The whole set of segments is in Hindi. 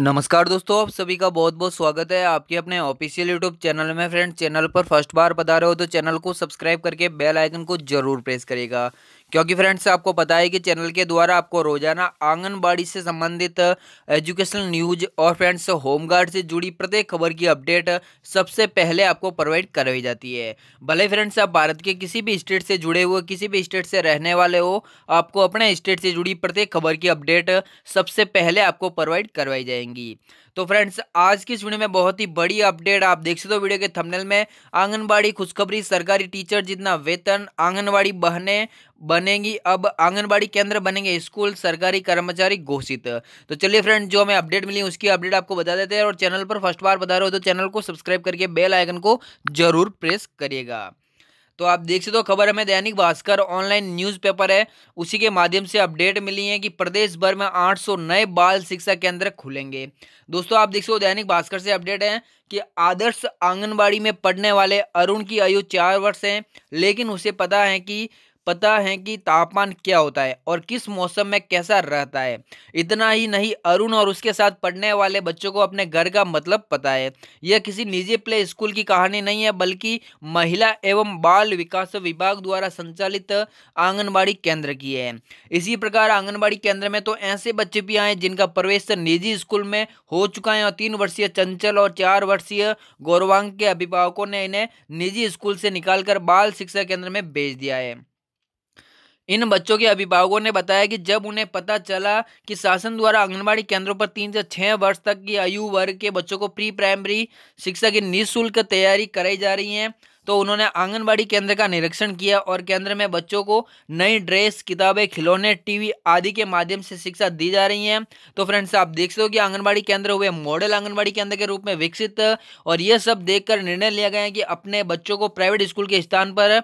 नमस्कार दोस्तों आप सभी का बहुत बहुत स्वागत है आपके अपने ऑफिशियल यूट्यूब चैनल में फ्रेंड चैनल पर फर्स्ट बार बता रहे हो तो चैनल को सब्सक्राइब करके बेल आइकन को जरूर प्रेस करेगा क्योंकि फ्रेंड्स आपको पता है कि चैनल के द्वारा आपको रोजाना आंगनबाड़ी से संबंधित एजुकेशनल न्यूज और फ्रेंड्स होमगार्ड से जुड़ी प्रत्येक खबर की अपडेट सबसे पहले आपको प्रोवाइड करवाई जाती है भले फ्रेंड्स आप भारत के किसी भी स्टेट से जुड़े हुए किसी भी स्टेट से रहने वाले हो आपको अपने स्टेट से जुड़ी प्रत्येक खबर की अपडेट सबसे पहले आपको प्रोवाइड करवाई जाएंगी तो फ्रेंड्स आज की इस वीडियो में बहुत ही बड़ी अपडेट आप देख सकते हो वीडियो के थंबनेल में आंगनबाड़ी खुशखबरी सरकारी टीचर जितना वेतन आंगनबाड़ी बहने बनेगी अब आंगनबाड़ी केंद्र बनेंगे स्कूल सरकारी कर्मचारी घोषित तो चलिए फ्रेंड जो हमें अपडेट मिली उसकी अपडेट आपको बता देते हैं और चैनल पर फर्स्ट बार बता रहे हो तो चैनल को सब्सक्राइब करके बेल आइकन को जरूर प्रेस करिएगा तो आप देख सकते हो खबर हमें दैनिक भास्कर ऑनलाइन न्यूज़पेपर है उसी के माध्यम से अपडेट मिली है कि प्रदेश भर में 800 नए बाल शिक्षा केंद्र खुलेंगे दोस्तों आप देख सकते हो दैनिक भास्कर से अपडेट है कि आदर्श आंगनबाड़ी में पढ़ने वाले अरुण की आयु चार वर्ष है लेकिन उसे पता है कि पता है कि तापमान क्या होता है और किस मौसम में कैसा रहता है इतना ही नहीं अरुण और उसके साथ पढ़ने वाले बच्चों को अपने घर का मतलब पता है यह किसी निजी प्ले स्कूल की कहानी नहीं है बल्कि महिला एवं बाल विकास विभाग द्वारा संचालित आंगनबाड़ी केंद्र की है इसी प्रकार आंगनबाड़ी केंद्र में तो ऐसे बच्चे भी आए जिनका प्रवेश निजी स्कूल में हो चुका है और तीन वर्षीय चंचल और चार वर्षीय गौरवांग के अभिभावकों ने इन्हें निजी स्कूल से निकालकर बाल शिक्षा केंद्र में भेज दिया है इन बच्चों के अभिभावकों ने बताया कि जब उन्हें पता चला कि शासन द्वारा आंगनबाड़ी केंद्रों पर तीन से छः वर्ष तक की आयु वर्ग के बच्चों को प्री प्राइमरी शिक्षा की निःशुल्क तैयारी कराई जा रही है तो उन्होंने आंगनबाड़ी केंद्र का निरीक्षण किया और केंद्र में बच्चों को नई ड्रेस किताबें खिलौने टीवी आदि के माध्यम से शिक्षा दी जा रही है तो फ्रेंड्स आप देख सकते हो कि आंगनबाड़ी केंद्र हुए मॉडल आंगनबाड़ी केंद्र के रूप में विकसित और यह सब देखकर निर्णय लिया गया है कि अपने बच्चों को प्राइवेट स्कूल के स्थान पर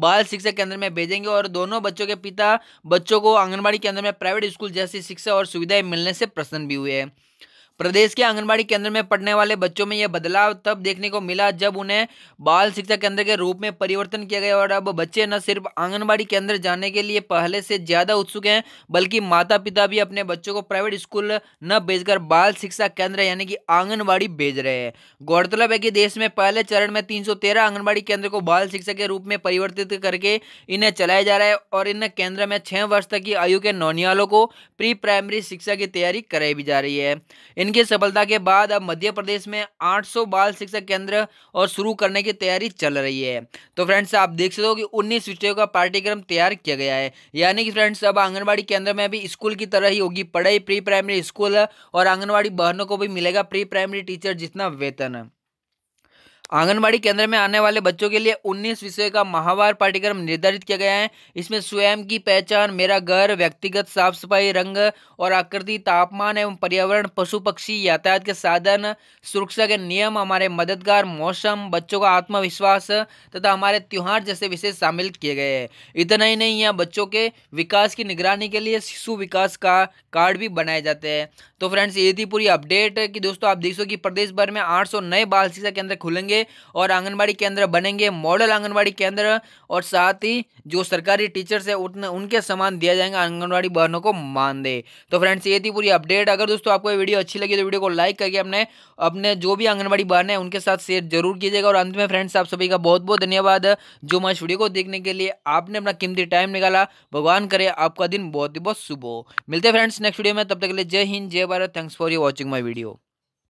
बाल शिक्षा केंद्र में भेजेंगे और दोनों बच्चों के पिता बच्चों को आंगनबाड़ी केंद्र में प्राइवेट स्कूल जैसी शिक्षा और सुविधाएं मिलने से प्रसन्न भी हुए हैं प्रदेश के आंगनबाड़ी केंद्र में पढ़ने वाले बच्चों में यह बदलाव तब देखने को मिला जब उन्हें बाल शिक्षा केंद्र के रूप में परिवर्तन किया गया और अब बच्चे न सिर्फ आंगनबाड़ी केंद्र जाने के लिए पहले से ज़्यादा उत्सुक हैं बल्कि माता पिता भी अपने बच्चों को प्राइवेट स्कूल न भेजकर बाल शिक्षा केंद्र यानी कि आंगनबाड़ी भेज रहे हैं गौरतलब है कि देश में पहले चरण में तीन आंगनबाड़ी केंद्र को बाल शिक्षा के रूप में परिवर्तित करके इन्हें चलाया जा रहा है और इन केंद्र में छः वर्ष तक की आयु के नौनियालों को प्री प्राइमरी शिक्षा की तैयारी कराई भी जा रही है इनकी सफलता के बाद अब मध्य प्रदेश में 800 बाल शिक्षा केंद्र और शुरू करने की तैयारी चल रही है तो फ्रेंड्स आप देख सकते हो कि 19 विषयों का पाठ्यक्रम तैयार किया गया है यानी कि फ्रेंड्स अब आंगनबाड़ी केंद्र में भी स्कूल की तरह ही होगी पढ़ाई प्री प्राइमरी स्कूल और आंगनबाड़ी बहनों को भी मिलेगा प्री प्राइमरी टीचर जितना वेतन आंगनबाड़ी केंद्र में आने वाले बच्चों के लिए 19 विषय का माहवार पाठ्यक्रम निर्धारित किया गया है इसमें स्वयं की पहचान मेरा घर व्यक्तिगत साफ सफाई रंग और आकृति तापमान एवं पर्यावरण पशु पक्षी यातायात के साधन सुरक्षा के नियम हमारे मददगार मौसम बच्चों का आत्मविश्वास तथा हमारे त्यौहार जैसे विषय शामिल किए गए हैं इतना ही नहीं यहाँ बच्चों के विकास की निगरानी के लिए शिशु विकास का कार्ड भी बनाए जाते हैं तो फ्रेंड्स ये थी पूरी अपडेट कि दोस्तों आप देख सो कि प्रदेश भर में 800 नए बाल शिक्षा केंद्र खुलेंगे और आंगनबाड़ी केंद्र बनेंगे मॉडल आंगनबाड़ी केंद्र और साथ ही जो सरकारी टीचर्स है उतने उनके समान दिया जाएगा आंगनबाड़ी बहनों को मानदेय तो फ्रेंड्स ये थी पूरी अपडेट अगर दोस्तों आपको ये वीडियो अच्छी लगी तो वीडियो को लाइक करके अपने अपने जो भी आंगनबाड़ी बहन है उनके साथ शेयर जरूर कीजिएगा और अंत में फ्रेंड्स आप सभी का बहुत बहुत धन्यवाद जो मैं वीडियो को देखने के लिए आपने अपना कीमती टाइम निकाला भगवान करे आपका दिन बहुत ही बहुत शुभ हो मिलते हैं फ्रेंड्स नेक्स्ट वीडियो में तब तक के लिए जय हिंद जय bye bye thanks for you watching my video